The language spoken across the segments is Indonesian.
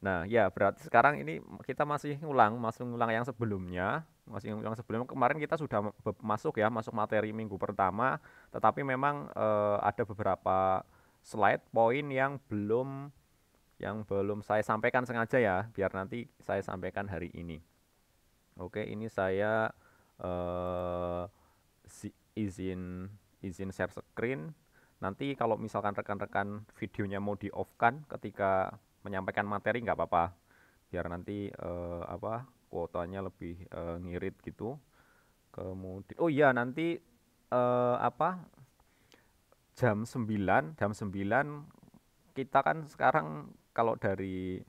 Nah, ya berarti sekarang ini kita masih ulang masih ulang yang sebelumnya, masih ngulang sebelumnya. Kemarin kita sudah masuk ya, masuk materi minggu pertama, tetapi memang e, ada beberapa slide poin yang belum yang belum saya sampaikan sengaja ya, biar nanti saya sampaikan hari ini. Oke, ini saya e, izin izin share screen. Nanti kalau misalkan rekan-rekan videonya mau di-off kan ketika menyampaikan materi nggak apa-apa biar nanti uh, apa kuotanya lebih uh, ngirit gitu kemudian oh iya nanti uh, apa jam 9 jam 9 kita kan sekarang kalau dari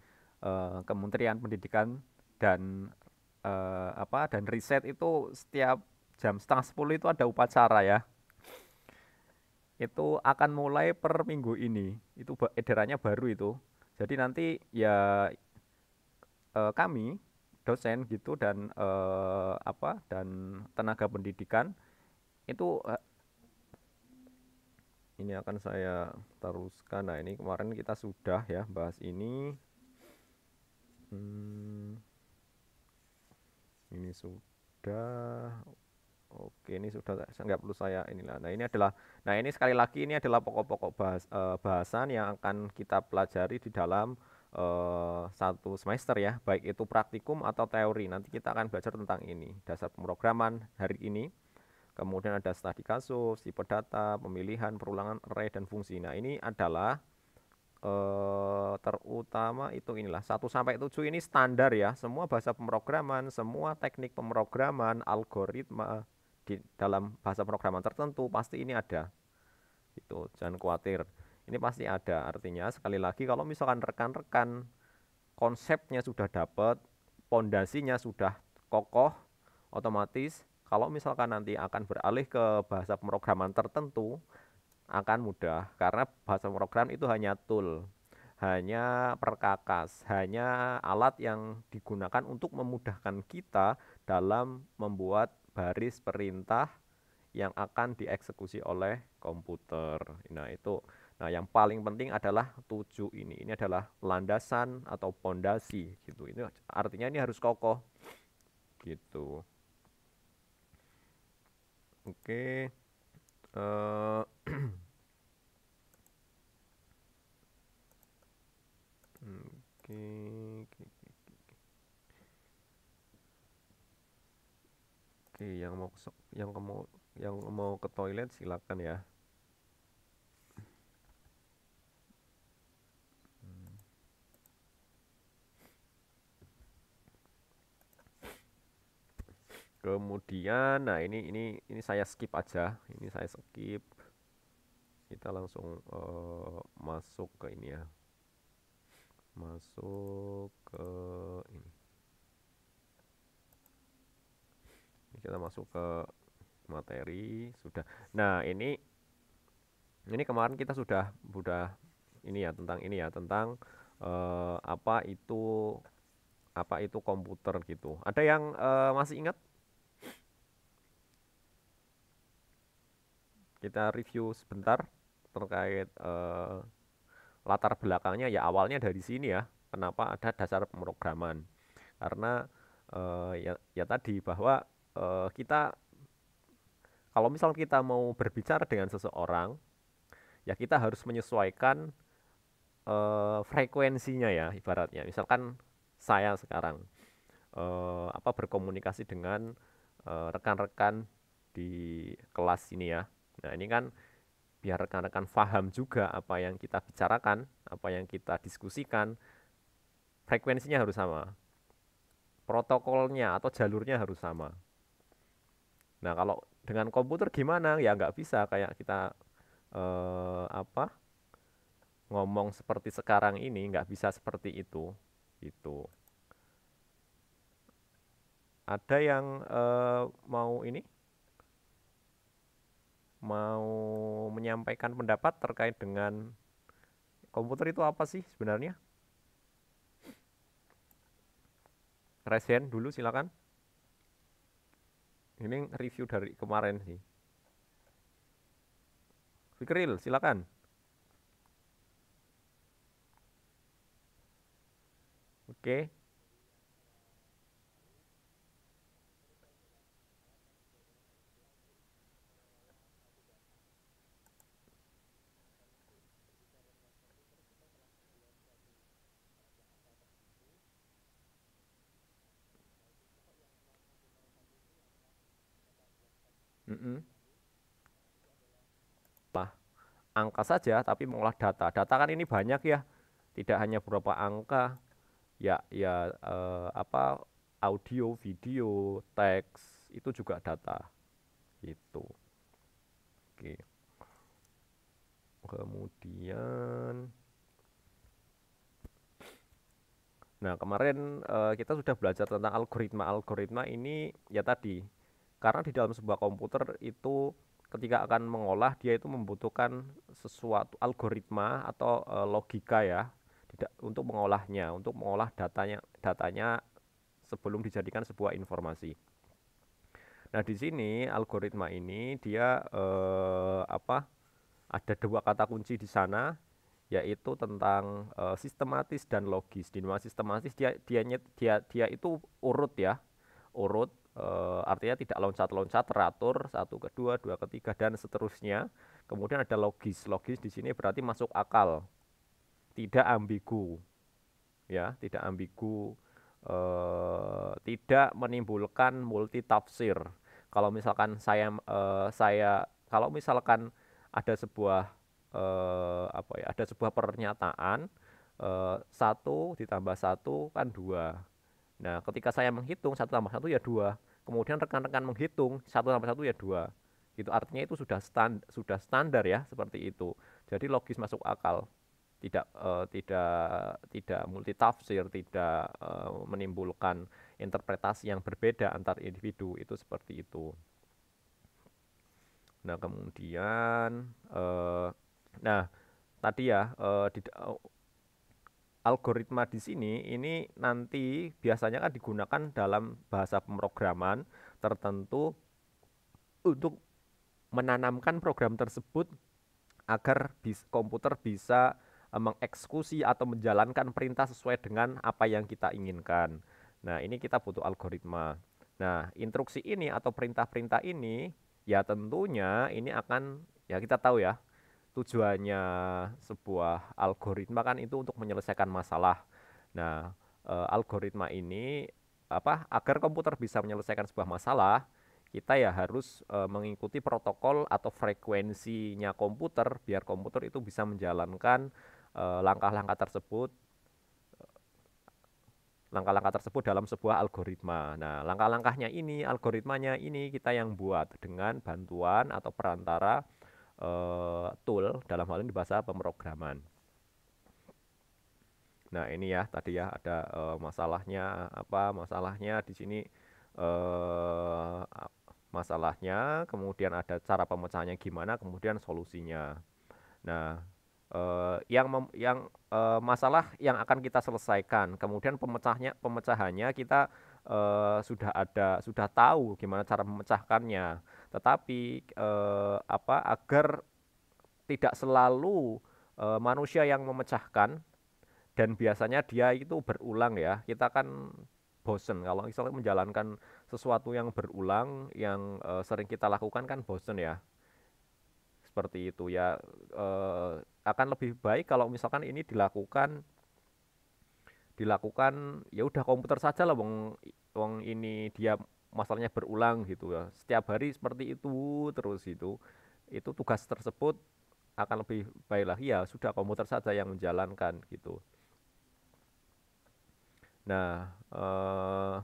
uh, Kementerian Pendidikan dan uh, apa dan riset itu setiap jam setengah sepuluh itu ada upacara ya itu akan mulai per minggu ini itu edarannya baru itu jadi nanti ya eh, kami dosen gitu dan eh, apa dan tenaga pendidikan itu eh, ini akan saya teruskan. Nah, ini kemarin kita sudah ya bahas ini. Hmm, ini sudah Oke, ini sudah saya nggak perlu saya inilah. Nah, ini adalah nah ini sekali lagi ini adalah pokok-pokok bahas, e, bahasan yang akan kita pelajari di dalam eh, satu semester ya, baik itu praktikum atau teori. Nanti kita akan belajar tentang ini, dasar pemrograman hari ini. Kemudian ada studi kasus, tipe data, pemilihan, perulangan array dan fungsi. Nah, ini adalah eh, terutama itu inilah 1 sampai 7 ini standar ya, semua bahasa pemrograman, semua teknik pemrograman, algoritma, di dalam bahasa pemrograman tertentu pasti ini ada itu jangan khawatir ini pasti ada artinya sekali lagi kalau misalkan rekan-rekan konsepnya sudah dapat pondasinya sudah kokoh otomatis kalau misalkan nanti akan beralih ke bahasa pemrograman tertentu akan mudah karena bahasa program itu hanya tool, hanya perkakas, hanya alat yang digunakan untuk memudahkan kita dalam membuat baris perintah yang akan dieksekusi oleh komputer. Nah, itu nah yang paling penting adalah tujuh ini. Ini adalah landasan atau pondasi gitu. Ini artinya ini harus kokoh. Gitu. Oke. Uh, Oke, Oke, iya, yang mau yang mau yang mau ke toilet silakan ya. kemudian nah ini ini ini saya skip aja ini saya skip kita langsung uh, masuk ke ini ya masuk ke ini kita masuk ke materi sudah nah ini ini kemarin kita sudah sudah ini ya tentang ini ya tentang uh, apa itu apa itu komputer gitu ada yang uh, masih ingat kita review sebentar terkait uh, latar belakangnya ya awalnya dari sini ya kenapa ada dasar pemrograman karena uh, ya ya tadi bahwa Eh, kita kalau misal kita mau berbicara dengan seseorang ya kita harus menyesuaikan uh, frekuensinya ya ibaratnya misalkan saya sekarang uh, apa berkomunikasi dengan rekan rekan-rekan di kelas ini ya nah ini kan biar rekan-rekan paham juga apa yang kita bicarakan apa yang kita diskusikan frekuensinya harus sama protokolnya atau jalurnya harus sama Nah kalau dengan komputer gimana? Ya nggak bisa kayak kita eh, apa ngomong seperti sekarang ini nggak bisa seperti itu itu. Ada yang eh, mau ini mau menyampaikan pendapat terkait dengan komputer itu apa sih sebenarnya? Resen dulu silakan ini review dari kemarin sih Fikril silakan oke okay. angka saja tapi mengolah data. Data kan ini banyak ya. Tidak hanya beberapa angka. Ya ya eh, apa audio, video, teks itu juga data. Itu, Oke. Kemudian Nah, kemarin eh, kita sudah belajar tentang algoritma. Algoritma ini ya tadi karena di dalam sebuah komputer itu ketika akan mengolah dia itu membutuhkan sesuatu algoritma atau e, logika ya tidak untuk mengolahnya untuk mengolah datanya datanya sebelum dijadikan sebuah informasi nah di sini algoritma ini dia e, apa ada dua kata kunci di sana yaitu tentang e, sistematis dan logis di mana sistematis dia dia dia dia itu urut ya urut E, artinya tidak loncat-loncat teratur satu kedua dua ketiga dan seterusnya. Kemudian ada logis. Logis di sini berarti masuk akal, tidak ambigu, ya tidak ambigu, e, tidak menimbulkan multi tafsir. Kalau misalkan saya e, saya kalau misalkan ada sebuah e, apa ya ada sebuah pernyataan satu ditambah satu kan dua Nah, ketika saya menghitung satu tambah satu ya dua, kemudian rekan-rekan menghitung satu tambah satu ya dua, itu Artinya itu sudah stand, sudah standar ya seperti itu. Jadi logis masuk akal, tidak uh, tidak tidak tafsir tidak uh, menimbulkan interpretasi yang berbeda antar individu itu seperti itu. Nah kemudian, uh, nah tadi ya uh, di, uh, algoritma di sini ini nanti biasanya kan digunakan dalam bahasa pemrograman tertentu untuk menanamkan program tersebut agar bis, komputer bisa eh, mengeksekusi atau menjalankan perintah sesuai dengan apa yang kita inginkan. Nah, ini kita butuh algoritma. Nah, instruksi ini atau perintah-perintah ini ya tentunya ini akan ya kita tahu ya tujuannya sebuah algoritma kan itu untuk menyelesaikan masalah. Nah, e, algoritma ini apa agar komputer bisa menyelesaikan sebuah masalah, kita ya harus e, mengikuti protokol atau frekuensinya komputer biar komputer itu bisa menjalankan eh, langkah-langkah e, tersebut langkah-langkah tersebut dalam sebuah algoritma. Nah, langkah-langkahnya ini, algoritmanya ini kita yang buat dengan bantuan atau perantara Eh, tool dalam hal ini bahasa pemrograman. Nah ini ya tadi ya ada uh, masalahnya apa masalahnya di sini uh, masalahnya kemudian ada cara pemecahannya gimana kemudian solusinya. Nah uh, yang mem, yang uh, masalah yang akan kita selesaikan. Kemudian pemecahnya pemecahannya kita uh, sudah ada sudah tahu gimana cara memecahkannya tetapi eh, apa agar tidak selalu eh, manusia yang memecahkan dan biasanya dia itu berulang ya kita kan bosen kalau misalnya menjalankan sesuatu yang berulang yang eh, sering kita lakukan kan bosen ya seperti itu ya eh, akan lebih baik kalau misalkan ini dilakukan dilakukan ya udah komputer saja lah wong wong ini dia masalahnya berulang gitu ya setiap hari seperti itu terus itu itu tugas tersebut akan lebih baik lagi ya sudah komputer saja yang menjalankan gitu nah eh,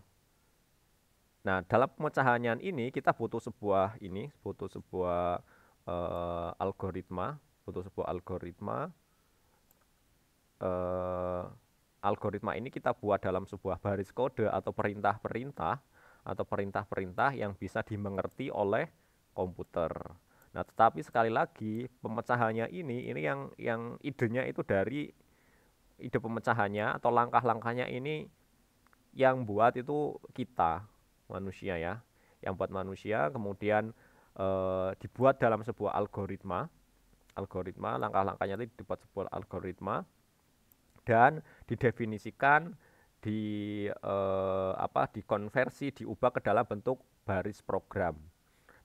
nah dalam pemecahannya ini kita butuh sebuah ini butuh sebuah eh, algoritma butuh sebuah algoritma eh, algoritma ini kita buat dalam sebuah baris kode atau perintah-perintah atau perintah-perintah yang bisa dimengerti oleh komputer. Nah, tetapi sekali lagi pemecahannya ini ini yang yang idenya itu dari ide pemecahannya atau langkah-langkahnya ini yang buat itu kita manusia ya, yang buat manusia kemudian e, dibuat dalam sebuah algoritma. Algoritma langkah-langkahnya itu dibuat sebuah algoritma dan didefinisikan di eh, apa dikonversi diubah ke dalam bentuk baris program.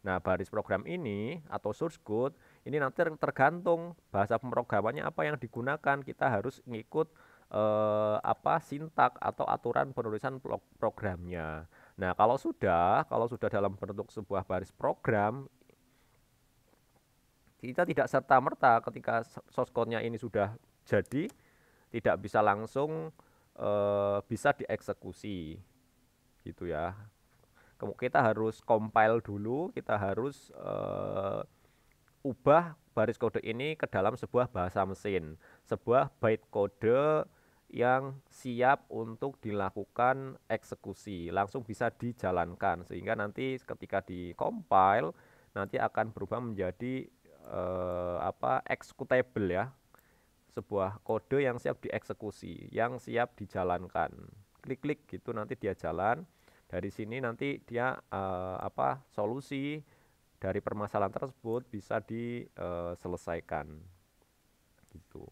Nah, baris program ini atau source code ini nanti tergantung bahasa pemrogramannya apa yang digunakan. Kita harus ngikut eh, apa sintak atau aturan penulisan programnya. Nah, kalau sudah, kalau sudah dalam bentuk sebuah baris program kita tidak serta-merta ketika source code-nya ini sudah jadi tidak bisa langsung e, bisa dieksekusi gitu ya kita harus compile dulu kita harus e, ubah baris kode ini ke dalam sebuah bahasa mesin sebuah byte kode yang siap untuk dilakukan eksekusi langsung bisa dijalankan sehingga nanti ketika di compile nanti akan berubah menjadi e, apa executable ya sebuah kode yang siap dieksekusi, yang siap dijalankan. Klik-klik gitu nanti dia jalan. Dari sini nanti dia uh, apa solusi dari permasalahan tersebut bisa diselesaikan. Eh, gitu.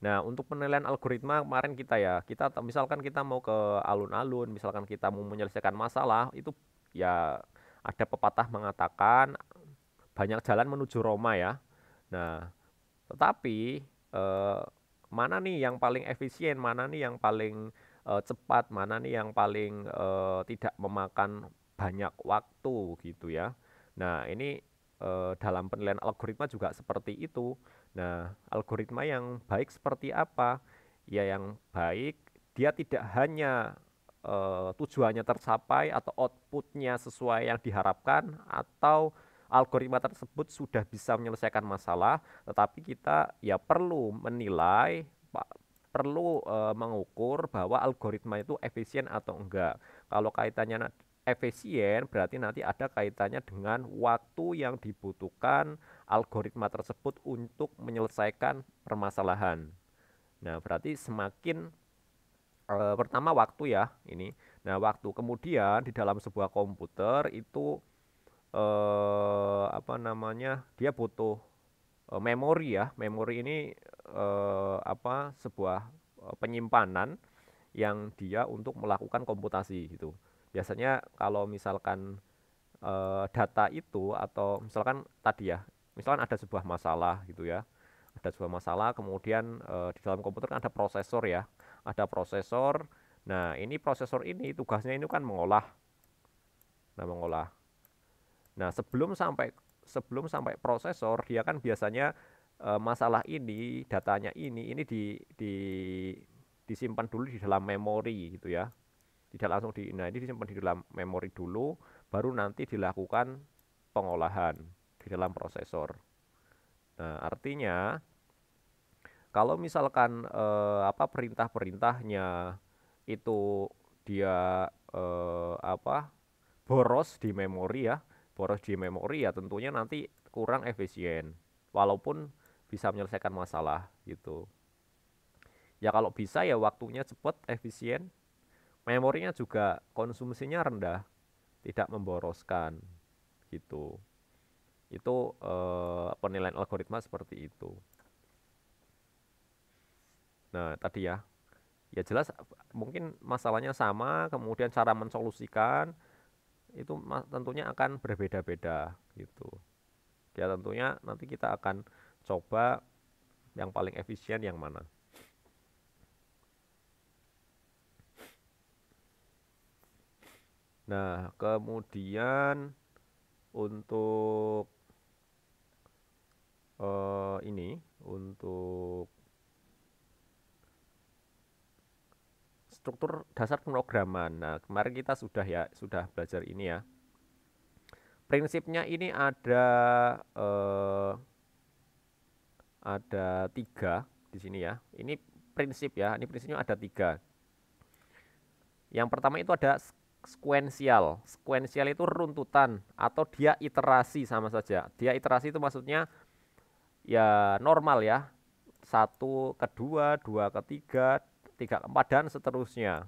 Nah, untuk penilaian algoritma kemarin kita ya, kita misalkan kita mau ke alun-alun, misalkan kita mau menyelesaikan masalah, itu ya ada pepatah mengatakan banyak jalan menuju Roma ya. Nah, tetapi eh, mana nih yang paling efisien, mana nih yang paling eh, cepat, mana nih yang paling eh, tidak memakan banyak waktu gitu ya. Nah, ini eh, dalam penilaian algoritma juga seperti itu. Nah, algoritma yang baik seperti apa? Ya yang baik dia tidak hanya eh, tujuannya tercapai atau outputnya sesuai yang diharapkan atau algoritma tersebut sudah bisa menyelesaikan masalah, tetapi kita ya perlu menilai perlu e, mengukur bahwa algoritma itu efisien atau enggak. Kalau kaitannya efisien berarti nanti ada kaitannya dengan waktu yang dibutuhkan algoritma tersebut untuk menyelesaikan permasalahan. Nah, berarti semakin e, pertama waktu ya ini. Nah, waktu kemudian di dalam sebuah komputer itu eh, apa namanya dia butuh eh, memori ya memori ini eh, apa sebuah eh, penyimpanan yang dia untuk melakukan komputasi gitu biasanya kalau misalkan eh, data itu atau misalkan tadi ya misalkan ada sebuah masalah gitu ya ada sebuah masalah kemudian eh, di dalam komputer kan ada prosesor ya ada prosesor nah ini prosesor ini tugasnya ini kan mengolah nah mengolah Nah, sebelum sampai sebelum sampai prosesor, dia kan biasanya e, masalah ini, datanya ini, ini di, di disimpan dulu di dalam memori gitu ya. Tidak langsung di nah ini disimpan di dalam memori dulu, baru nanti dilakukan pengolahan di dalam prosesor. Nah, artinya kalau misalkan eh, apa perintah-perintahnya itu dia eh, apa boros di memori ya boros di memori ya tentunya nanti kurang efisien walaupun bisa menyelesaikan masalah gitu ya kalau bisa ya waktunya cepat efisien memorinya juga konsumsinya rendah tidak memboroskan gitu itu eh, penilaian algoritma seperti itu nah tadi ya ya jelas mungkin masalahnya sama kemudian cara mensolusikan itu tentunya akan berbeda-beda gitu. Ya tentunya nanti kita akan coba yang paling efisien yang mana. Nah, kemudian untuk uh, ini untuk struktur dasar pemrograman. Nah, kemarin kita sudah ya sudah belajar ini ya. Prinsipnya ini ada eh, ada tiga di sini ya. Ini prinsip ya. Ini prinsipnya ada tiga. Yang pertama itu ada sequential. Sequential itu runtutan atau dia iterasi sama saja. Dia iterasi itu maksudnya ya normal ya. Satu, kedua, dua, ketiga, tiga empat dan seterusnya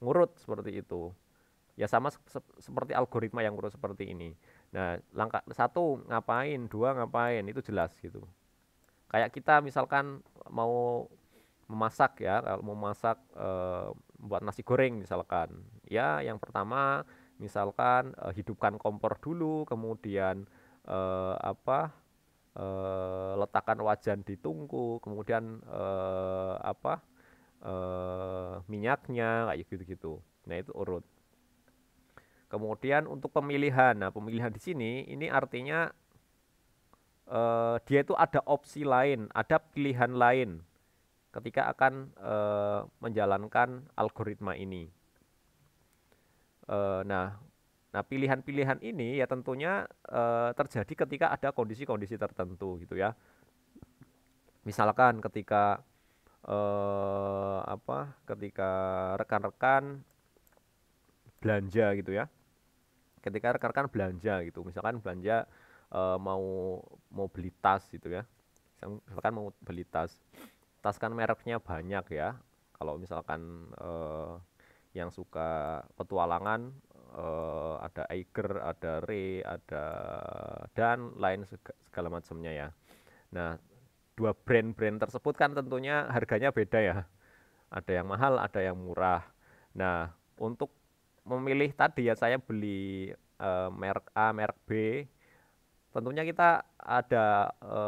ngurut seperti itu ya sama se seperti algoritma yang ngurut seperti ini nah langkah satu ngapain dua ngapain itu jelas gitu kayak kita misalkan mau memasak ya kalau mau masak e, buat nasi goreng misalkan ya yang pertama misalkan e, hidupkan kompor dulu kemudian e, apa e, letakkan wajan di tungku kemudian e, apa uh, minyaknya kayak gitu-gitu. Nah, itu urut. Kemudian untuk pemilihan. Nah, pemilihan di sini ini artinya uh, dia itu ada opsi lain, ada pilihan lain ketika akan uh, menjalankan algoritma ini. Uh, nah, nah pilihan-pilihan ini ya tentunya uh, terjadi ketika ada kondisi-kondisi tertentu gitu ya. Misalkan ketika eh, apa ketika rekan-rekan belanja gitu ya ketika rekan-rekan belanja gitu misalkan belanja eh, mau mau beli tas gitu ya misalkan mau beli tas tas kan mereknya banyak ya kalau misalkan eh, yang suka petualangan eh, ada Eiger ada Re ada dan lain segala macamnya ya nah dua brand-brand tersebut kan tentunya harganya beda ya. Ada yang mahal, ada yang murah. Nah, untuk memilih tadi ya saya beli e, merek A, merek B. Tentunya kita ada e,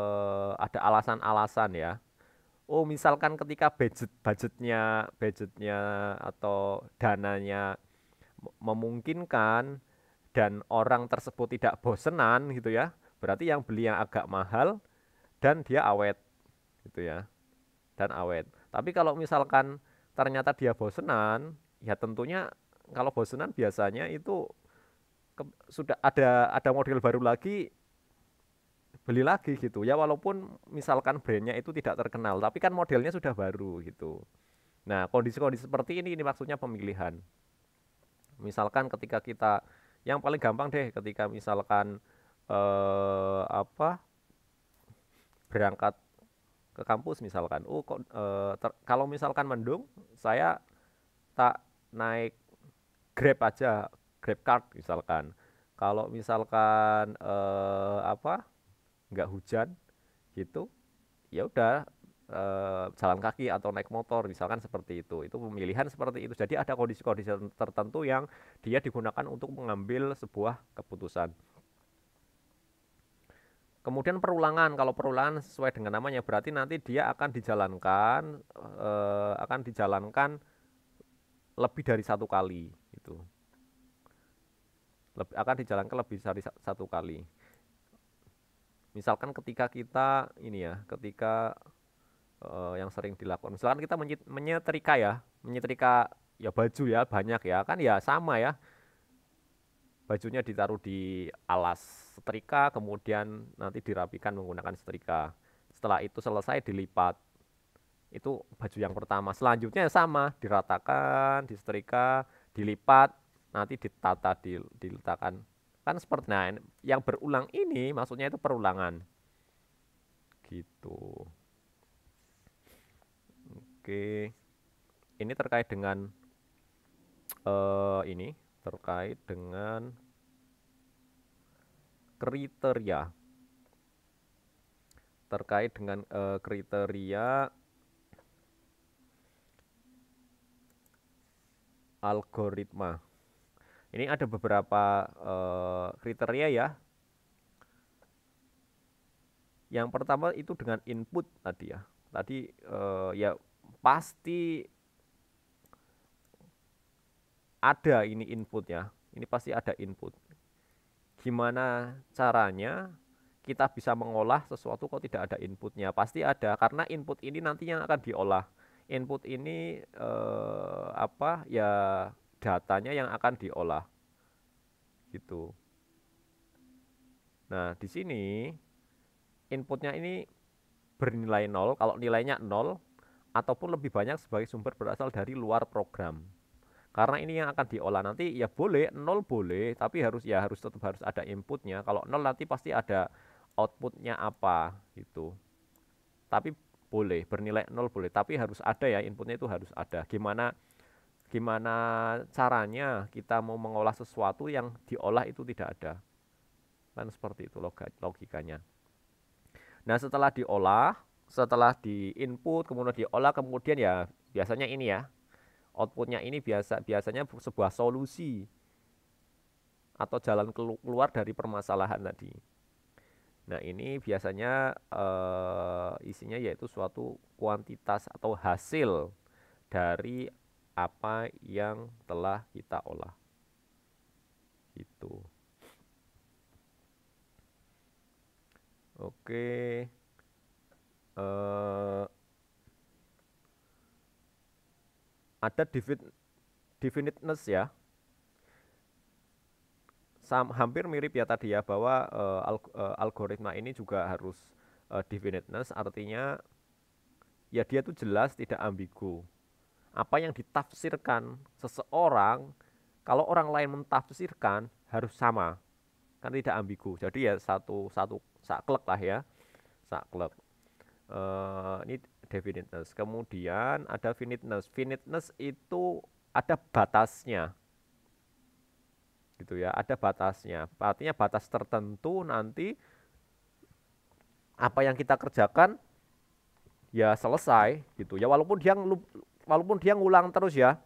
ada alasan-alasan ya. Oh, misalkan ketika budget budgetnya budgetnya atau dananya memungkinkan dan orang tersebut tidak bosenan gitu ya. Berarti yang beli yang agak mahal dan dia awet gitu ya dan awet tapi kalau misalkan ternyata dia bosenan ya tentunya kalau bosenan biasanya itu ke, sudah ada ada model baru lagi beli lagi gitu ya walaupun misalkan brandnya itu tidak terkenal tapi kan modelnya sudah baru gitu nah kondisi-kondisi seperti ini ini maksudnya pemilihan misalkan ketika kita yang paling gampang deh ketika misalkan eh, apa berangkat ke kampus misalkan oh kok, e, ter, kalau misalkan mendung saya tak naik grab aja grab card misalkan kalau misalkan e, apa nggak hujan gitu ya udah e, jalan kaki atau naik motor misalkan seperti itu itu pemilihan seperti itu jadi ada kondisi-kondisi tertentu yang dia digunakan untuk mengambil sebuah keputusan Kemudian perulangan, kalau perulangan sesuai dengan namanya berarti nanti dia akan dijalankan eh, akan dijalankan lebih dari satu kali itu. Lebih, akan dijalankan lebih dari satu kali. Misalkan ketika kita ini ya, ketika eh, yang sering dilakukan, misalkan kita menyetrika ya, menyetrika ya baju ya banyak ya kan ya sama ya. Bajunya ditaruh di alas setrika, kemudian nanti dirapikan menggunakan setrika. Setelah itu selesai dilipat. Itu baju yang pertama. Selanjutnya sama, diratakan, disetrika, dilipat, nanti ditata, diletakkan. Kan seperti nah, yang berulang ini maksudnya itu perulangan. Gitu. Oke. Ini terkait dengan uh, ini terkait dengan kriteria terkait dengan e, kriteria algoritma. Ini ada beberapa e, kriteria ya. Yang pertama itu dengan input tadi ya. Tadi e, ya pasti ada ini input ya. Ini pasti ada input gimana caranya kita bisa mengolah sesuatu kok tidak ada inputnya pasti ada karena input ini nantinya akan diolah input ini eh, apa ya datanya yang akan diolah gitu nah di sini inputnya ini bernilai nol kalau nilainya nol ataupun lebih banyak sebagai sumber berasal dari luar program karena ini yang akan diolah nanti ya boleh nol boleh tapi harus ya harus tetap harus ada inputnya kalau nol nanti pasti ada outputnya apa gitu tapi boleh bernilai nol boleh tapi harus ada ya inputnya itu harus ada gimana gimana caranya kita mau mengolah sesuatu yang diolah itu tidak ada kan seperti itu logikanya nah setelah diolah setelah di input kemudian diolah kemudian ya biasanya ini ya outputnya ini biasa biasanya sebuah solusi atau jalan keluar dari permasalahan tadi. Nah ini biasanya uh, isinya yaitu suatu kuantitas atau hasil dari apa yang telah kita olah. Itu. Oke. Uh, ada definiteness ya. Sam, hampir mirip ya tadi ya bahwa uh, alg uh, algoritma ini juga harus uh, definiteness artinya ya dia tuh jelas tidak ambigu. Apa yang ditafsirkan seseorang kalau orang lain mentafsirkan harus sama. Kan tidak ambigu. Jadi ya satu satu saklek lah ya. Saklek. Uh, ini definiteness. Kemudian ada finiteness. Finiteness itu ada batasnya. Gitu ya, ada batasnya. Artinya batas tertentu nanti apa yang kita kerjakan ya selesai gitu ya walaupun dia walaupun dia ngulang terus ya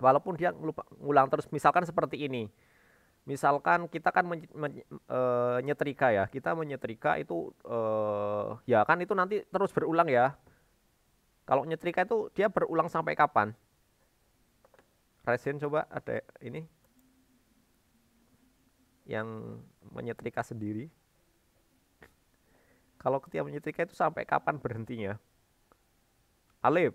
walaupun dia ngulang terus misalkan seperti ini misalkan kita kan menyetrika eh, men, e, ya kita menyetrika itu e, ya kan itu nanti terus berulang ya kalau nyetrika itu dia berulang sampai kapan resin coba ada ini yang menyetrika sendiri kalau ketika menyetrika itu sampai kapan berhentinya Alif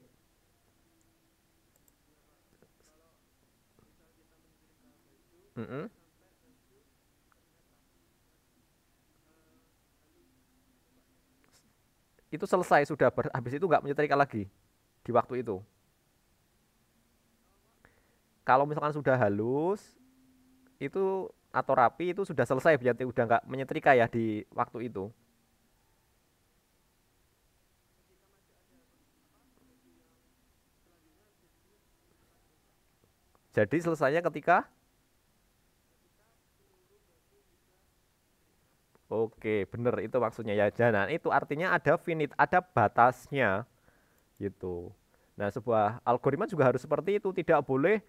mm -hmm. itu selesai sudah ber, habis itu nggak menyetrika lagi di waktu itu kalau misalkan sudah halus itu atau rapi itu sudah selesai berarti udah nggak menyetrika ya di waktu itu Jadi selesainya ketika Oke, bener itu maksudnya ya. Jangan itu artinya ada finit, ada batasnya gitu. Nah, sebuah algoritma juga harus seperti itu, tidak boleh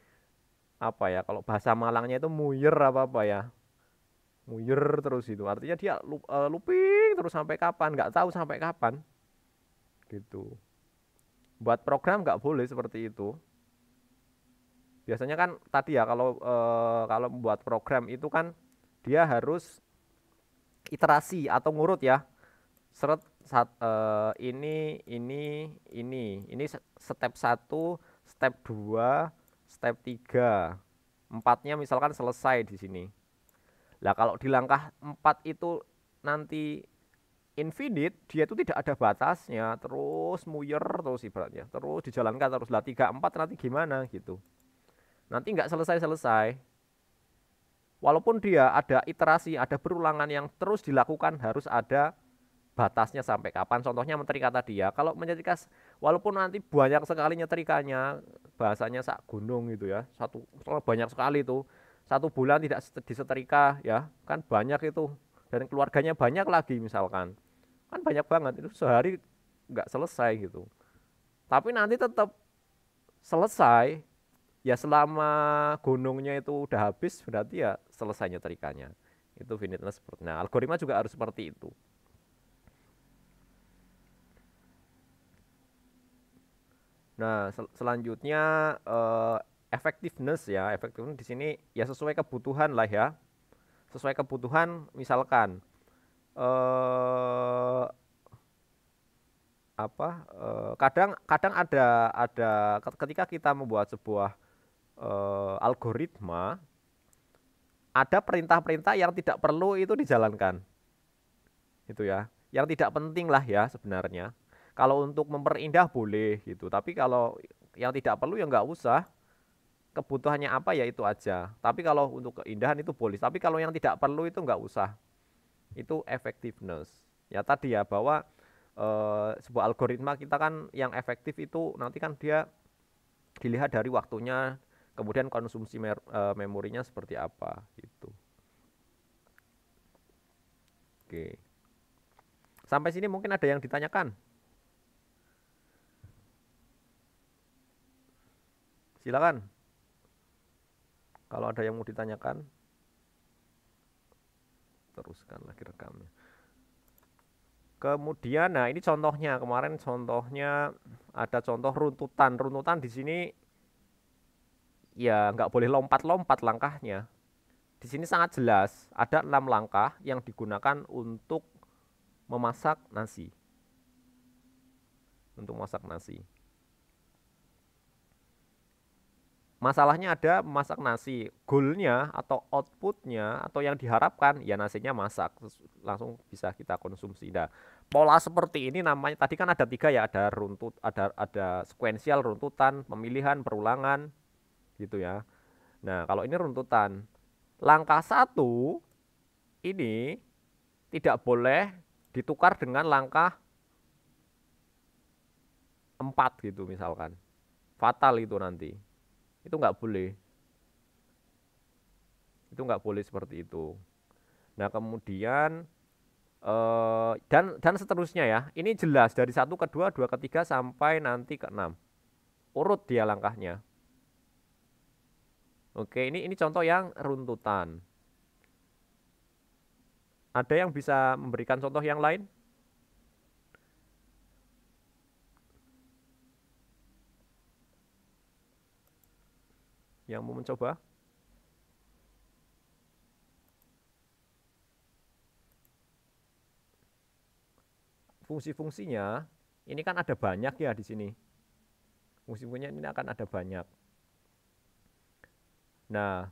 apa ya, kalau bahasa Malangnya itu muyer apa apa ya. Muyer terus itu. Artinya dia eh, looping terus sampai kapan, nggak tahu sampai kapan. Gitu. Buat program nggak boleh seperti itu. Biasanya kan tadi ya kalau e, kalau membuat program itu kan dia harus iterasi atau ngurut ya. Seret saat uh, eh, ini ini ini ini step 1, step 2, step 3. Empatnya misalkan selesai di sini. Lah kalau di langkah 4 itu nanti infinite dia itu tidak ada batasnya terus muyer terus ibaratnya terus dijalankan terus lah tiga empat nanti gimana gitu nanti nggak selesai selesai walaupun dia ada iterasi, ada berulangan yang terus dilakukan harus ada batasnya sampai kapan. Contohnya menterika tadi ya. Kalau menyetrika walaupun nanti banyak sekali nyetrikanya, bahasanya sak gunung gitu ya. Satu banyak sekali itu. Satu bulan tidak disetrika ya, kan banyak itu. Dan keluarganya banyak lagi misalkan. Kan banyak banget itu sehari nggak selesai gitu. Tapi nanti tetap selesai ya selama gunungnya itu udah habis berarti ya selesainya terikannya itu finiteness seperti nah algoritma juga harus seperti itu nah sel selanjutnya uh, effectiveness ya effectiveness di sini ya sesuai kebutuhan lah ya sesuai kebutuhan misalkan uh, apa eh, kadang kadang ada ada ketika kita membuat sebuah uh, algoritma ada perintah-perintah yang tidak perlu itu dijalankan. Itu ya. Yang tidak penting lah ya sebenarnya. Kalau untuk memperindah boleh gitu, tapi kalau yang tidak perlu ya nggak usah. Kebutuhannya apa ya itu aja. Tapi kalau untuk keindahan itu boleh, tapi kalau yang tidak perlu itu nggak usah. Itu effectiveness. Ya tadi ya bahwa e, sebuah algoritma kita kan yang efektif itu nanti kan dia dilihat dari waktunya kemudian konsumsi eh, memorinya seperti apa gitu oke sampai sini mungkin ada yang ditanyakan silakan kalau ada yang mau ditanyakan teruskan lagi rekamnya kemudian nah ini contohnya kemarin contohnya ada contoh runtutan runtutan di sini ya nggak boleh lompat-lompat langkahnya. Di sini sangat jelas ada enam langkah yang digunakan untuk memasak nasi. Untuk masak nasi. Masalahnya ada memasak nasi, goalnya atau outputnya atau yang diharapkan ya nasinya masak langsung bisa kita konsumsi. Nah, pola seperti ini namanya tadi kan ada tiga ya ada runtut, ada ada sekuensial runtutan, pemilihan, perulangan, gitu ya. Nah, kalau ini runtutan. Langkah satu ini tidak boleh ditukar dengan langkah empat gitu misalkan. Fatal itu nanti. Itu nggak boleh. Itu nggak boleh seperti itu. Nah, kemudian eh, dan dan seterusnya ya. Ini jelas dari satu ke dua, dua ke tiga sampai nanti ke enam. Urut dia langkahnya. Oke, ini ini contoh yang runtutan. Ada yang bisa memberikan contoh yang lain? Yang mau mencoba? Fungsi-fungsinya ini kan ada banyak ya di sini. Fungsi-fungsinya ini akan ada banyak. Nah,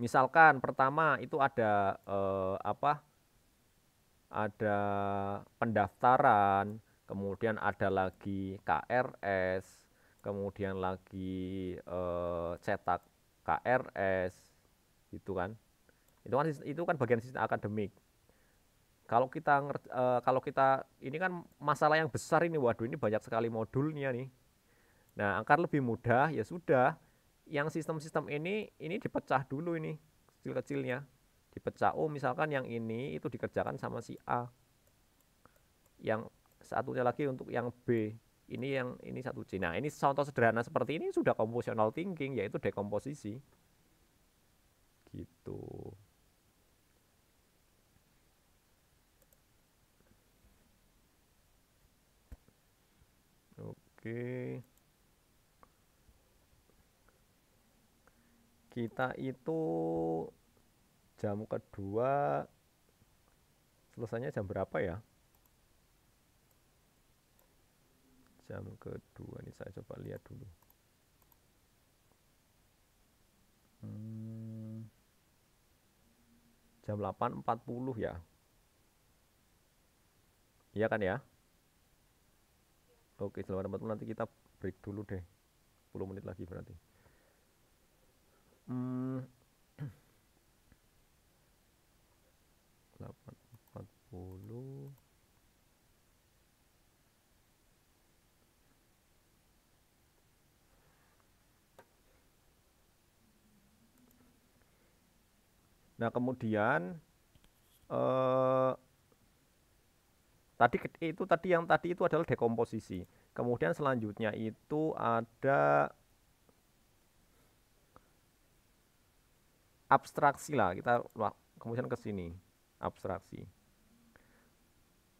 misalkan pertama itu ada eh, apa? Ada pendaftaran, kemudian ada lagi KRS, kemudian lagi eh, cetak KRS, gitu kan? Itu kan itu kan bagian sistem akademik. Kalau kita eh, kalau kita ini kan masalah yang besar ini, waduh ini banyak sekali modulnya nih. Nah, angkar lebih mudah ya sudah yang sistem-sistem ini ini dipecah dulu ini kecil-kecilnya dipecah oh misalkan yang ini itu dikerjakan sama si A yang satunya lagi untuk yang B ini yang ini satu C nah ini contoh sederhana seperti ini sudah komposional thinking yaitu dekomposisi gitu oke okay. kita itu jam kedua selesainya jam berapa ya jam kedua nih saya coba lihat dulu hmm, jam 8.40 ya iya kan ya oke jam 8.40 nanti kita break dulu deh 10 menit lagi berarti Nah, kemudian eh, tadi itu tadi yang tadi itu adalah dekomposisi. Kemudian selanjutnya itu ada abstraksi lah kita kemudian ke sini abstraksi.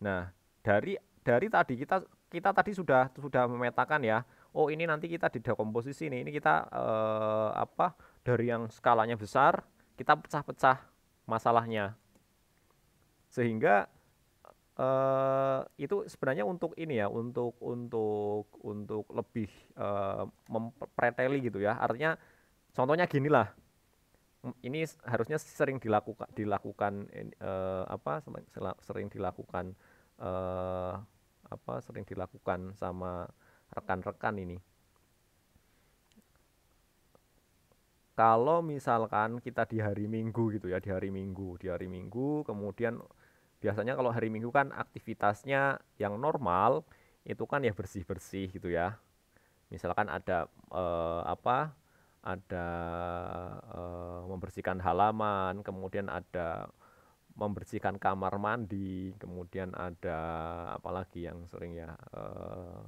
Nah, dari dari tadi kita kita tadi sudah sudah memetakan ya. Oh, ini nanti kita di dekomposisi nih. Ini kita eh, apa? Dari yang skalanya besar, kita pecah-pecah masalahnya. Sehingga eh, itu sebenarnya untuk ini ya, untuk untuk untuk lebih eh, mempreteli gitu ya. Artinya contohnya gini lah ini harusnya sering dilakukan dilakukan eh, eh apa sering dilakukan eh, apa sering dilakukan sama rekan-rekan ini. Kalau misalkan kita di hari Minggu gitu ya, di hari Minggu, di hari Minggu kemudian biasanya kalau hari Minggu kan aktivitasnya yang normal itu kan ya bersih-bersih gitu ya. Misalkan ada eh, apa ada uh, membersihkan halaman, kemudian ada membersihkan kamar mandi, kemudian ada apalagi yang sering ya uh,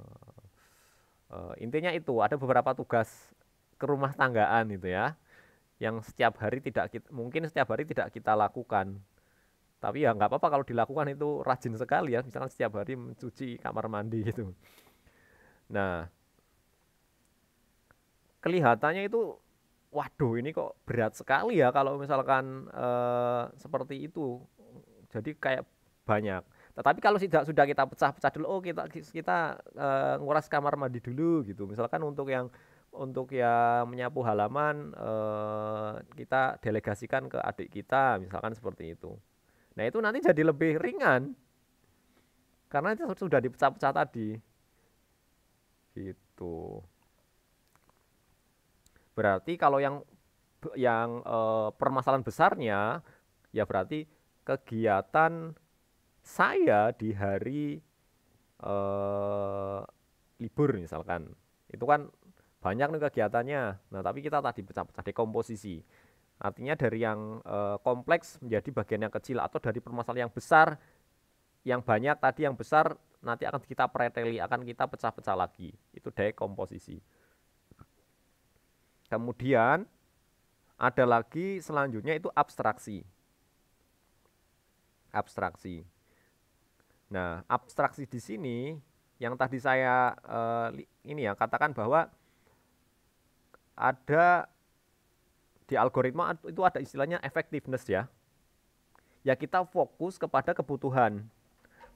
uh, intinya itu ada beberapa tugas kerumah tanggaan itu ya yang setiap hari tidak kita, mungkin setiap hari tidak kita lakukan tapi ya nggak apa-apa kalau dilakukan itu rajin sekali ya misalnya setiap hari mencuci kamar mandi gitu nah kelihatannya itu waduh ini kok berat sekali ya kalau misalkan eh, seperti itu. Jadi kayak banyak. Tetapi kalau tidak sudah kita pecah-pecah dulu, oh kita kita eh, nguras kamar mandi dulu gitu. Misalkan untuk yang untuk ya menyapu halaman eh, kita delegasikan ke adik kita misalkan seperti itu. Nah itu nanti jadi lebih ringan karena itu sudah dipecah-pecah tadi. Gitu. Berarti kalau yang yang e, permasalahan besarnya ya berarti kegiatan saya di hari e, libur misalkan. Itu kan banyak nih kegiatannya. Nah, tapi kita tadi pecah-pecah dekomposisi. Artinya dari yang e, kompleks menjadi bagian yang kecil atau dari permasalahan yang besar yang banyak tadi yang besar nanti akan kita preteli, akan kita pecah-pecah lagi. Itu dekomposisi. Kemudian ada lagi selanjutnya itu abstraksi. Abstraksi. Nah, abstraksi di sini yang tadi saya eh, ini ya katakan bahwa ada di algoritma itu ada istilahnya effectiveness ya. Ya kita fokus kepada kebutuhan.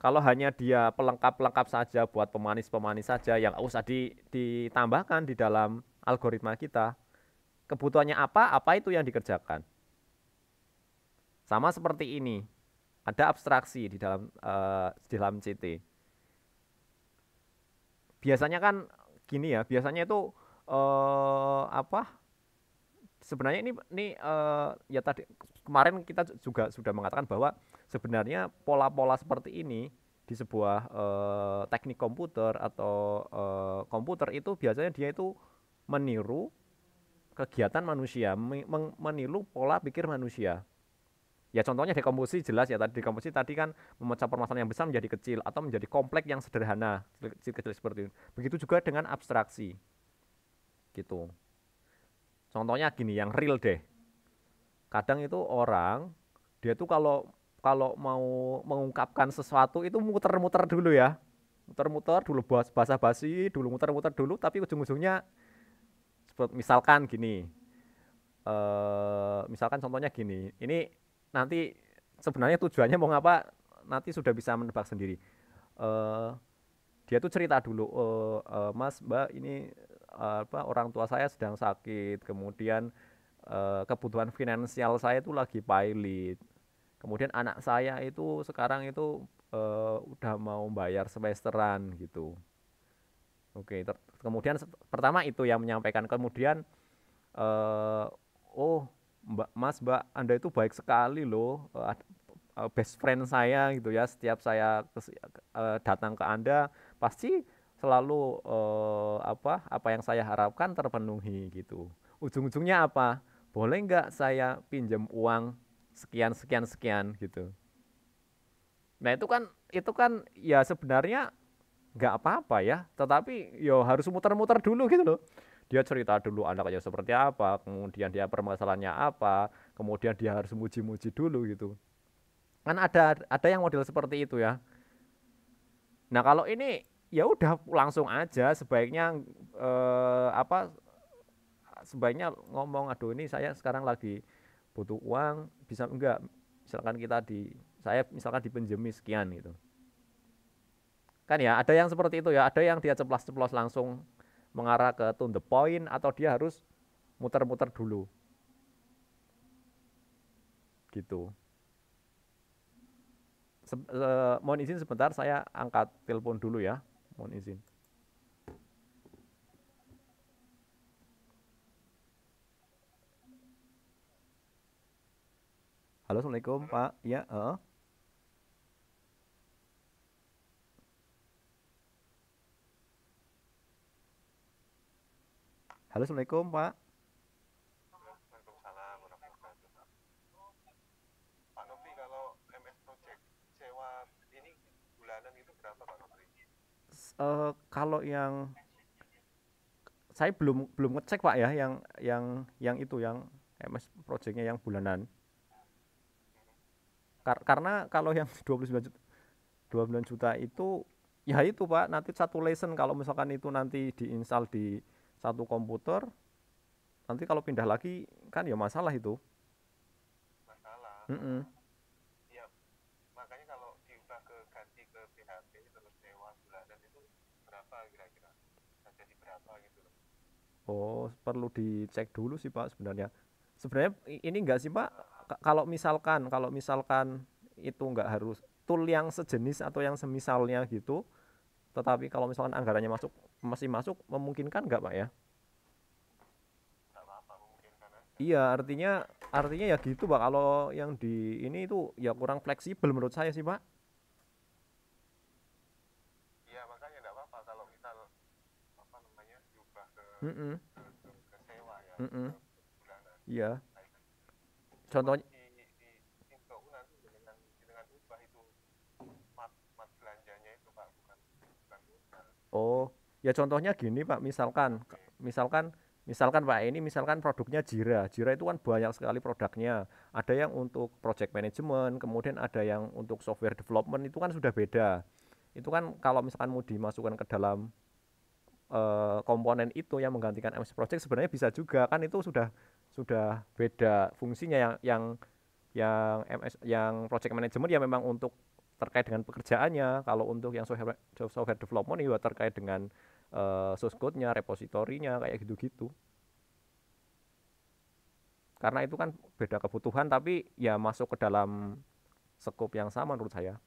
Kalau hanya dia pelengkap-pelengkap saja buat pemanis-pemanis saja yang usah oh, di, ditambahkan di dalam algoritma kita, kebutuhannya apa, apa itu yang dikerjakan. Sama seperti ini, ada abstraksi di dalam uh, di dalam CT. Biasanya kan gini ya, biasanya itu uh, apa? Sebenarnya ini ini uh, ya tadi kemarin kita juga sudah mengatakan bahwa sebenarnya pola-pola seperti ini di sebuah teknik komputer atau komputer itu biasanya dia itu meniru kegiatan manusia, meniru pola pikir manusia. Ya contohnya dekomposisi jelas ya tadi dekomposisi tadi kan memecah permasalahan yang besar menjadi kecil atau menjadi kompleks yang sederhana kecil-kecil seperti itu. Begitu juga dengan abstraksi. Gitu. Contohnya gini yang real deh. Kadang itu orang dia tuh kalau kalau mau mengungkapkan sesuatu itu muter-muter dulu ya. Muter-muter dulu bahasa basi, dulu muter-muter dulu tapi ujung-ujungnya misalkan gini uh, misalkan contohnya gini ini nanti sebenarnya tujuannya mau ngapa nanti sudah bisa menebak sendiri uh, dia tuh cerita dulu uh, uh, mas mbak ini apa orang tua saya sedang sakit kemudian uh, kebutuhan finansial saya itu lagi pilot kemudian anak saya itu sekarang itu uh, udah mau bayar semesteran gitu Oke, ter- kemudian pertama itu yang menyampaikan. Kemudian uh, oh, Mbak Mas, Mbak Anda itu baik sekali loh. Eh, eh, best friend saya gitu ya. Setiap saya kes, uh, datang ke Anda pasti selalu uh, apa apa yang saya harapkan terpenuhi gitu. Ujung-ujungnya apa? Boleh nggak saya pinjam uang sekian sekian sekian gitu. Nah, itu kan itu kan ya sebenarnya nggak apa-apa ya tetapi yo harus muter-muter dulu gitu loh dia cerita dulu anaknya seperti apa kemudian dia permasalahannya apa kemudian dia harus muji-muji dulu gitu kan ada ada yang model seperti itu ya nah kalau ini ya udah langsung aja sebaiknya eh, apa sebaiknya ngomong aduh ini saya sekarang lagi butuh uang bisa enggak misalkan kita di saya misalkan dipenjemi sekian gitu Kan ya, ada yang seperti itu ya, ada yang dia ceplos ceplos langsung mengarah ke to the point atau dia harus muter-muter dulu. Gitu. Se mohon izin sebentar saya angkat telepon dulu ya. Mohon izin. Halo, Assalamualaikum Pak. Ya, uh. Halo, Assalamualaikum, Pak. kalau Uh, kalau yang saya belum belum ngecek pak ya yang yang yang itu yang MS projectnya yang bulanan Kar karena kalau yang 29 juta 29 juta itu ya itu pak nanti satu lesson kalau misalkan itu nanti diinstal di satu komputer nanti kalau pindah lagi kan ya masalah itu masalah mm -mm. oh perlu dicek dulu sih pak sebenarnya sebenarnya ini enggak sih pak kalau misalkan kalau misalkan itu enggak harus tool yang sejenis atau yang semisalnya gitu tetapi kalau misalkan anggarannya masuk masih masuk memungkinkan nggak pak ya? iya artinya artinya ya gitu pak kalau yang di ini itu ya kurang fleksibel menurut saya sih pak. Iya makanya nggak apa-apa kalau kita apa namanya diubah ke, mm -mm. ke, ke, ke sewa ya. Mm -mm. Iya. Gitu. Contohnya Oh. Ya contohnya gini Pak, misalkan misalkan misalkan Pak ini misalkan produknya Jira. Jira itu kan banyak sekali produknya. Ada yang untuk project management, kemudian ada yang untuk software development itu kan sudah beda. Itu kan kalau misalkan mau dimasukkan ke dalam e, komponen itu yang menggantikan MS Project sebenarnya bisa juga kan itu sudah sudah beda fungsinya yang yang yang MS yang project management ya memang untuk terkait dengan pekerjaannya kalau untuk yang software, software development ya terkait dengan uh, source code-nya, repositorinya kayak gitu-gitu. Karena itu kan beda kebutuhan tapi ya masuk ke dalam skop yang sama menurut saya.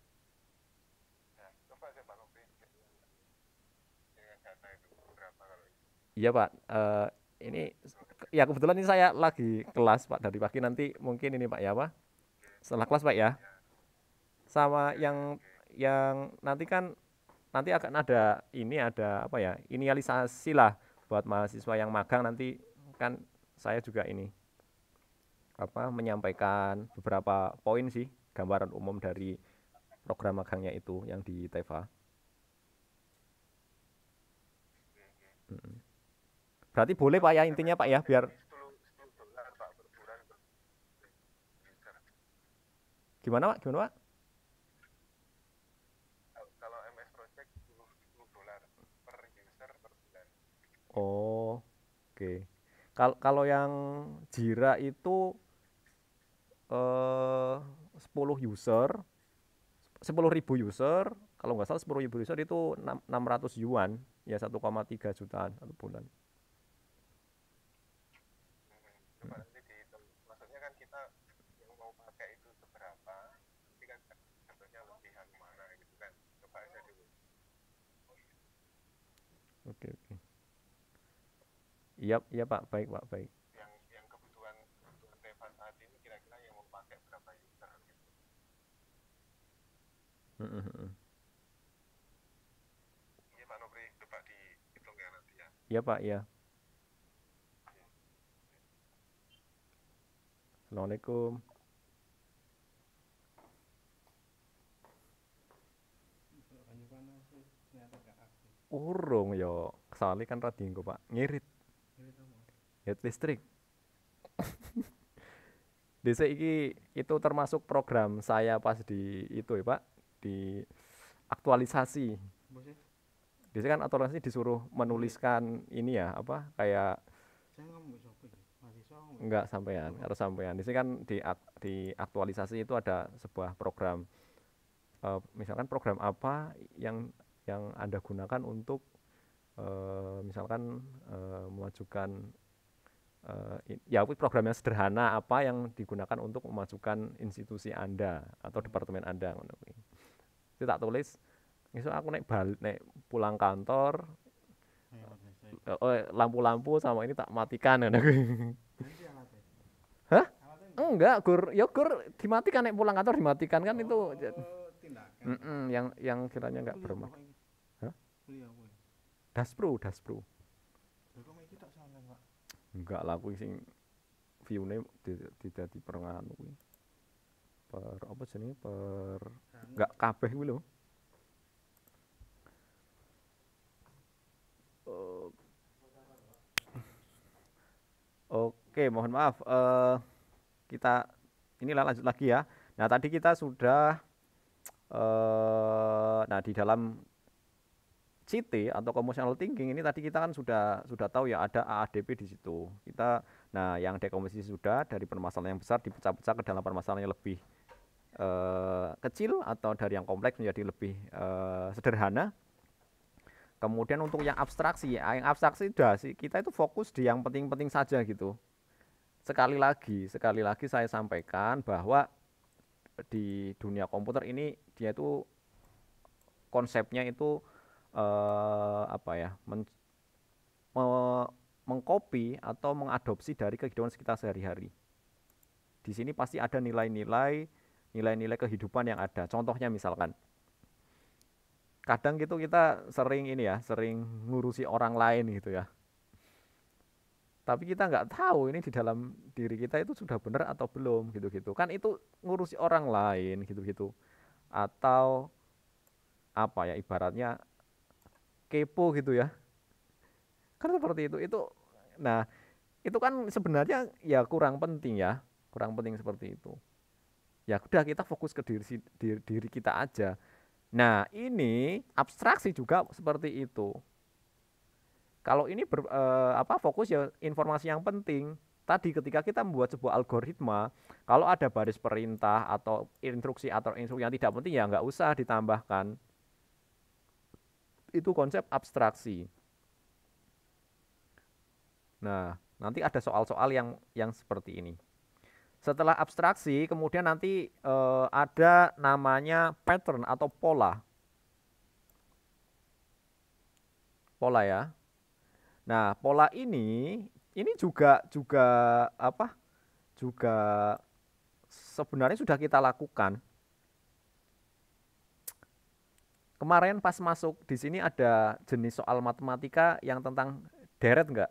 Iya Pak, uh, ini ya kebetulan ini saya lagi kelas Pak dari pagi nanti mungkin ini Pak ya Pak. Setelah kelas Pak ya. Sama yang yang nanti kan nanti akan ada ini ada apa ya inialisasi lah buat mahasiswa yang magang nanti kan saya juga ini apa menyampaikan beberapa poin sih gambaran umum dari program magangnya itu yang di Teva Berarti boleh Pak ya intinya Pak ya biar Gimana Pak? Gimana Pak? Oh, oke. Okay. kalau yang Jira itu eh 10 user 10 ribu user, kalau nggak salah 10 ribu user itu 600 yuan, ya 1,3 jutaan satu bulan. Nah, maksudnya kan kita kan kan oke. Iya, yep, iya Pak, baik Pak, baik. Yang yang kebutuhan kebutuhan Tevan saat ini kira-kira yang mau pakai berapa user gitu. Iya Pak Nopri, coba dihitung ya nanti ya. Iya Pak, iya. Assalamualaikum. Urung yo, kesali kan radingku Pak, ngirit head listrik DC iki itu termasuk program saya pas di itu ya pak di aktualisasi DC kan aktualisasi disuruh menuliskan ini ya apa kayak enggak ya, sampean harus sampean di sini kan di di aktualisasi itu ada sebuah program e, misalkan program apa yang yang anda gunakan untuk e, misalkan e, memajukan uh, ya program yang sederhana apa yang digunakan untuk memasukkan institusi Anda atau departemen Anda Itu tak tulis. Besok aku naik balik naik pulang kantor iya, eh, eh, lampu-lampu sama ini tak matikan ngono Hah? Enggak, gur, ya gur dimatikan naik pulang kantor dimatikan kan oh, itu. Mm -mm, yang yang kiranya enggak bermakna. Hah? Kuliah, Daspro, Daspro enggak lah kuwi sing view-ne tidak di pernganu kuwi per apa ini per enggak kabeh kuwi lho Oke, mohon maaf. Uh, kita inilah lanjut lagi ya. Nah, tadi kita sudah uh, nah di dalam CT atau Commotional thinking ini tadi kita kan sudah sudah tahu ya ada AADP di situ. Kita nah yang dekomposisi sudah dari permasalahan yang besar dipecah-pecah ke dalam permasalahan yang lebih uh, kecil atau dari yang kompleks menjadi lebih uh, sederhana. Kemudian untuk yang abstraksi, ya, yang abstraksi sudah sih kita itu fokus di yang penting-penting saja gitu. Sekali lagi, sekali lagi saya sampaikan bahwa di dunia komputer ini dia itu konsepnya itu uh, apa ya men, me, mengcopy atau mengadopsi dari kehidupan sekitar sehari-hari. Di sini pasti ada nilai-nilai nilai-nilai kehidupan yang ada. Contohnya misalkan kadang gitu kita sering ini ya, sering ngurusi orang lain gitu ya. Tapi kita nggak tahu ini di dalam diri kita itu sudah benar atau belum gitu-gitu. Kan itu ngurusi orang lain gitu-gitu. Atau apa ya ibaratnya kepo gitu ya kan seperti itu itu nah itu kan sebenarnya ya kurang penting ya kurang penting seperti itu ya udah kita fokus ke diri, diri diri kita aja nah ini abstraksi juga seperti itu kalau ini ber, eh, apa fokus ya informasi yang penting tadi ketika kita membuat sebuah algoritma kalau ada baris perintah atau instruksi atau instruksi yang tidak penting ya nggak usah ditambahkan itu konsep abstraksi. Nah, nanti ada soal-soal yang yang seperti ini. Setelah abstraksi, kemudian nanti e, ada namanya pattern atau pola. Pola ya. Nah, pola ini ini juga juga apa? Juga sebenarnya sudah kita lakukan Kemarin pas masuk di sini ada jenis soal matematika yang tentang deret enggak?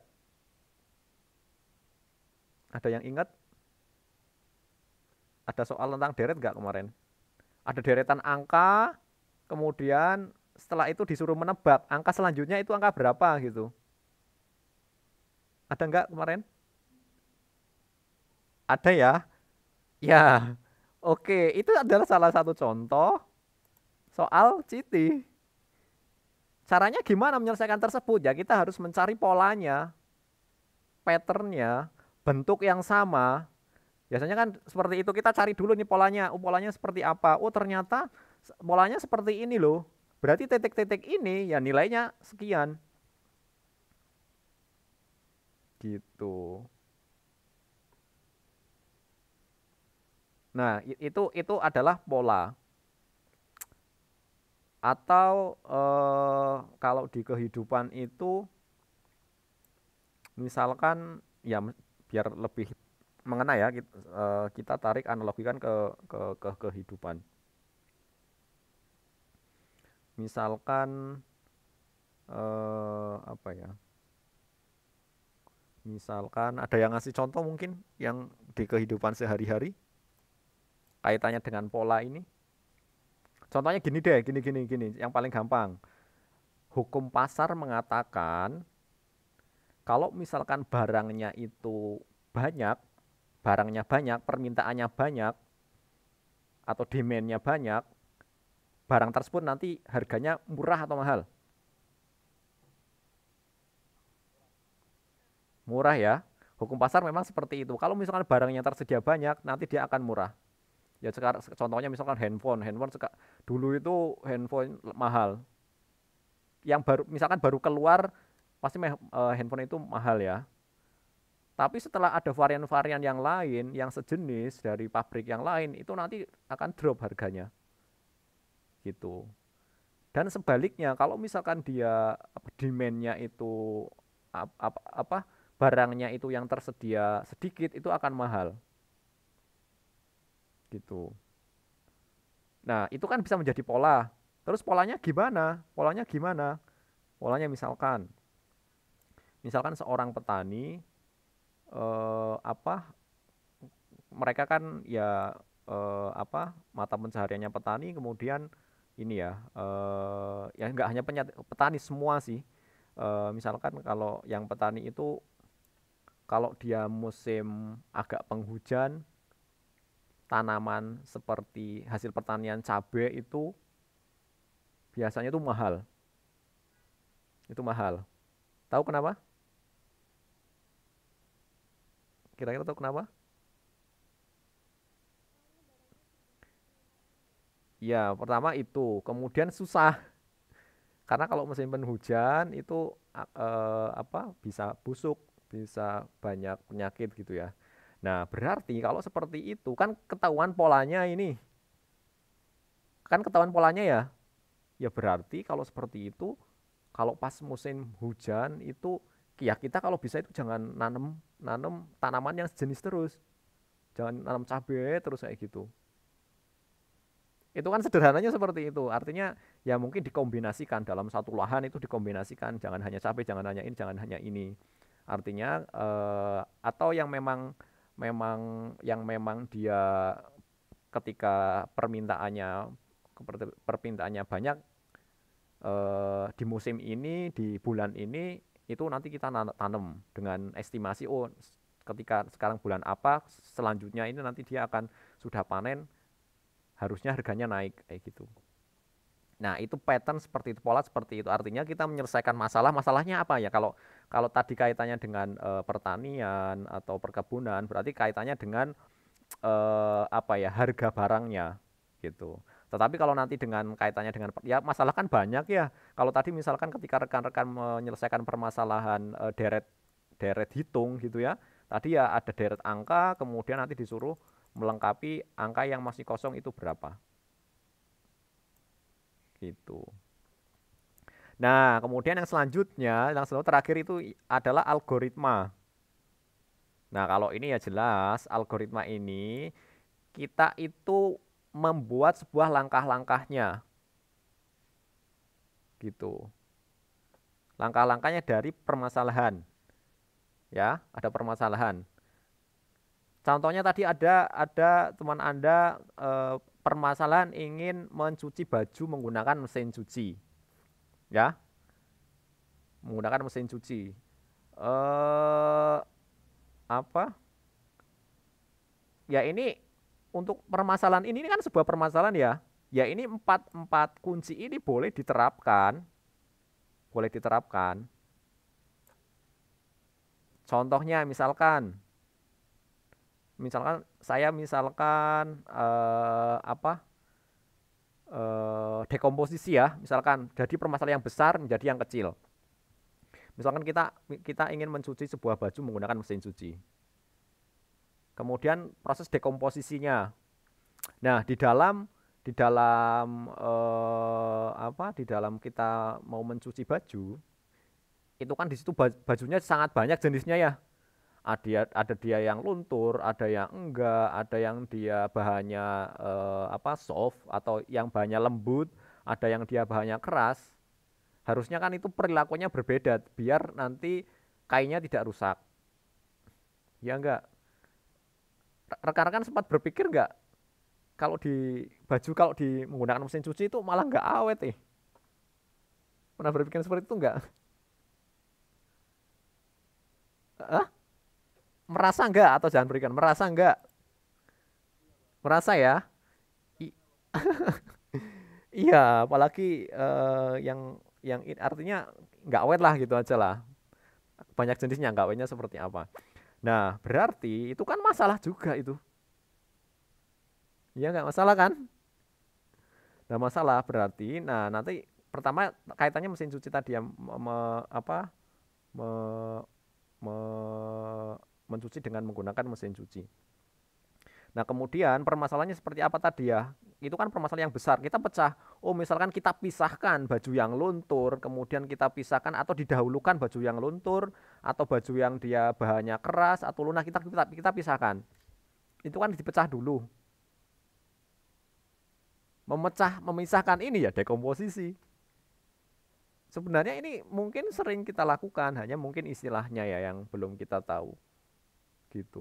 Ada yang ingat? Ada soal tentang deret enggak kemarin? Ada deretan angka, kemudian setelah itu disuruh menebak angka selanjutnya itu angka berapa gitu. Ada enggak kemarin? Ada ya? Ya. Oke, itu adalah salah satu contoh soal Citi. Caranya gimana menyelesaikan tersebut? Ya kita harus mencari polanya, patternnya, bentuk yang sama. Biasanya kan seperti itu kita cari dulu nih polanya. Oh, polanya seperti apa? Oh ternyata polanya seperti ini loh. Berarti titik-titik ini ya nilainya sekian. Gitu. Nah, itu itu adalah pola atau eh, kalau di kehidupan itu misalkan ya biar lebih mengena ya kita, eh, kita tarik analogikan ke, ke ke kehidupan misalkan eh, apa ya misalkan ada yang ngasih contoh mungkin yang di kehidupan sehari-hari kaitannya dengan pola ini Contohnya gini deh, gini gini gini, yang paling gampang. Hukum pasar mengatakan kalau misalkan barangnya itu banyak, barangnya banyak, permintaannya banyak atau demandnya banyak, barang tersebut nanti harganya murah atau mahal? Murah ya. Hukum pasar memang seperti itu. Kalau misalkan barangnya tersedia banyak, nanti dia akan murah ya sekarang contohnya misalkan handphone handphone seka, dulu itu handphone mahal yang baru misalkan baru keluar pasti uh, handphone itu mahal ya tapi setelah ada varian-varian yang lain yang sejenis dari pabrik yang lain itu nanti akan drop harganya gitu dan sebaliknya kalau misalkan dia demandnya itu apa, apa barangnya itu yang tersedia sedikit itu akan mahal gitu. Nah, itu kan bisa menjadi pola. Terus polanya gimana? Polanya gimana? Polanya misalkan misalkan seorang petani eh, apa mereka kan ya eh, apa mata pencahariannya petani kemudian ini ya eh, ya enggak hanya penyat, petani semua sih eh, misalkan kalau yang petani itu kalau dia musim agak penghujan tanaman seperti hasil pertanian cabai itu biasanya itu mahal. Itu mahal. Tahu kenapa? Kira-kira tahu kenapa? Ya, pertama itu. Kemudian susah. Karena kalau musim hujan itu eh, apa? bisa busuk, bisa banyak penyakit gitu ya. Nah, berarti kalau seperti itu kan ketahuan polanya ini. Kan ketahuan polanya ya. Ya berarti kalau seperti itu kalau pas musim hujan itu ya kita kalau bisa itu jangan nanam nanam tanaman yang sejenis terus. Jangan nanam cabai terus kayak gitu. Itu kan sederhananya seperti itu. Artinya ya mungkin dikombinasikan dalam satu lahan itu dikombinasikan, jangan hanya cabai, jangan hanya ini, jangan hanya ini. Artinya eh, atau yang memang memang yang memang dia ketika permintaannya permintaannya banyak eh, di musim ini di bulan ini itu nanti kita tanam dengan estimasi oh ketika sekarang bulan apa selanjutnya ini nanti dia akan sudah panen harusnya harganya naik kayak gitu nah itu pattern seperti itu pola seperti itu artinya kita menyelesaikan masalah masalahnya apa ya kalau kalau tadi kaitannya dengan e, pertanian atau perkebunan, berarti kaitannya dengan e, apa ya harga barangnya gitu. Tetapi kalau nanti dengan kaitannya dengan ya masalah kan banyak ya. Kalau tadi misalkan ketika rekan-rekan menyelesaikan permasalahan e, deret deret hitung gitu ya. Tadi ya ada deret angka, kemudian nanti disuruh melengkapi angka yang masih kosong itu berapa. Gitu. Nah, kemudian yang selanjutnya, yang selalu terakhir itu adalah algoritma. Nah, kalau ini ya jelas algoritma ini kita itu membuat sebuah langkah-langkahnya. Gitu. Langkah-langkahnya dari permasalahan. Ya, ada permasalahan. Contohnya tadi ada ada teman Anda e, permasalahan ingin mencuci baju menggunakan mesin cuci ya menggunakan mesin cuci eh apa ya ini untuk permasalahan ini, ini kan sebuah permasalahan ya ya ini empat empat kunci ini boleh diterapkan boleh diterapkan contohnya misalkan misalkan saya misalkan eh, apa uh, dekomposisi ya misalkan jadi permasalahan yang besar menjadi yang kecil misalkan kita kita ingin mencuci sebuah baju menggunakan mesin cuci kemudian proses dekomposisinya nah di dalam di dalam uh, apa di dalam kita mau mencuci baju itu kan di situ bajunya sangat banyak jenisnya ya ada ada dia yang luntur, ada yang enggak, ada yang dia bahannya eh, apa soft atau yang bahannya lembut, ada yang dia bahannya keras. Harusnya kan itu perilakunya berbeda biar nanti kainnya tidak rusak. Ya enggak. Rekan-rekan sempat berpikir enggak kalau di baju kalau di menggunakan mesin cuci itu malah enggak awet eh. Pernah berpikir seperti itu enggak? Hah? merasa enggak atau jangan berikan merasa enggak merasa ya iya apalagi uh, yang yang artinya nggak wet lah gitu aja lah banyak jenisnya nggak wetnya seperti apa nah berarti itu kan masalah juga itu ya nggak masalah kan nggak masalah berarti nah nanti pertama kaitannya mesin cuci tadi ya me, me, apa me, me mencuci dengan menggunakan mesin cuci. Nah, kemudian permasalahannya seperti apa tadi ya? Itu kan permasalahan yang besar. Kita pecah. Oh, misalkan kita pisahkan baju yang luntur, kemudian kita pisahkan atau didahulukan baju yang luntur atau baju yang dia bahannya keras atau lunak kita kita, kita pisahkan. Itu kan dipecah dulu. Memecah, memisahkan ini ya dekomposisi. Sebenarnya ini mungkin sering kita lakukan, hanya mungkin istilahnya ya yang belum kita tahu gitu.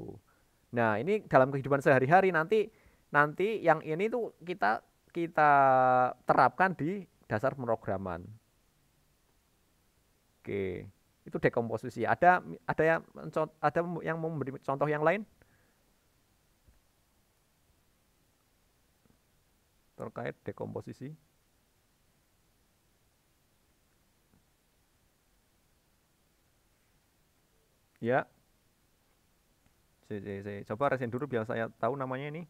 Nah, ini dalam kehidupan sehari-hari nanti nanti yang ini tuh kita kita terapkan di dasar pemrograman. Oke, itu dekomposisi. Ada ada yang ada yang memberi contoh yang lain? terkait dekomposisi ya Si, si, si. Coba resin dulu biar saya tahu namanya ini.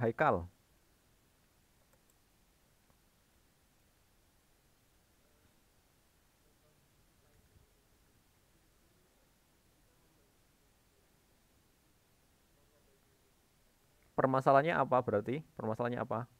Haikal. Permasalahannya apa berarti? Permasalahannya apa?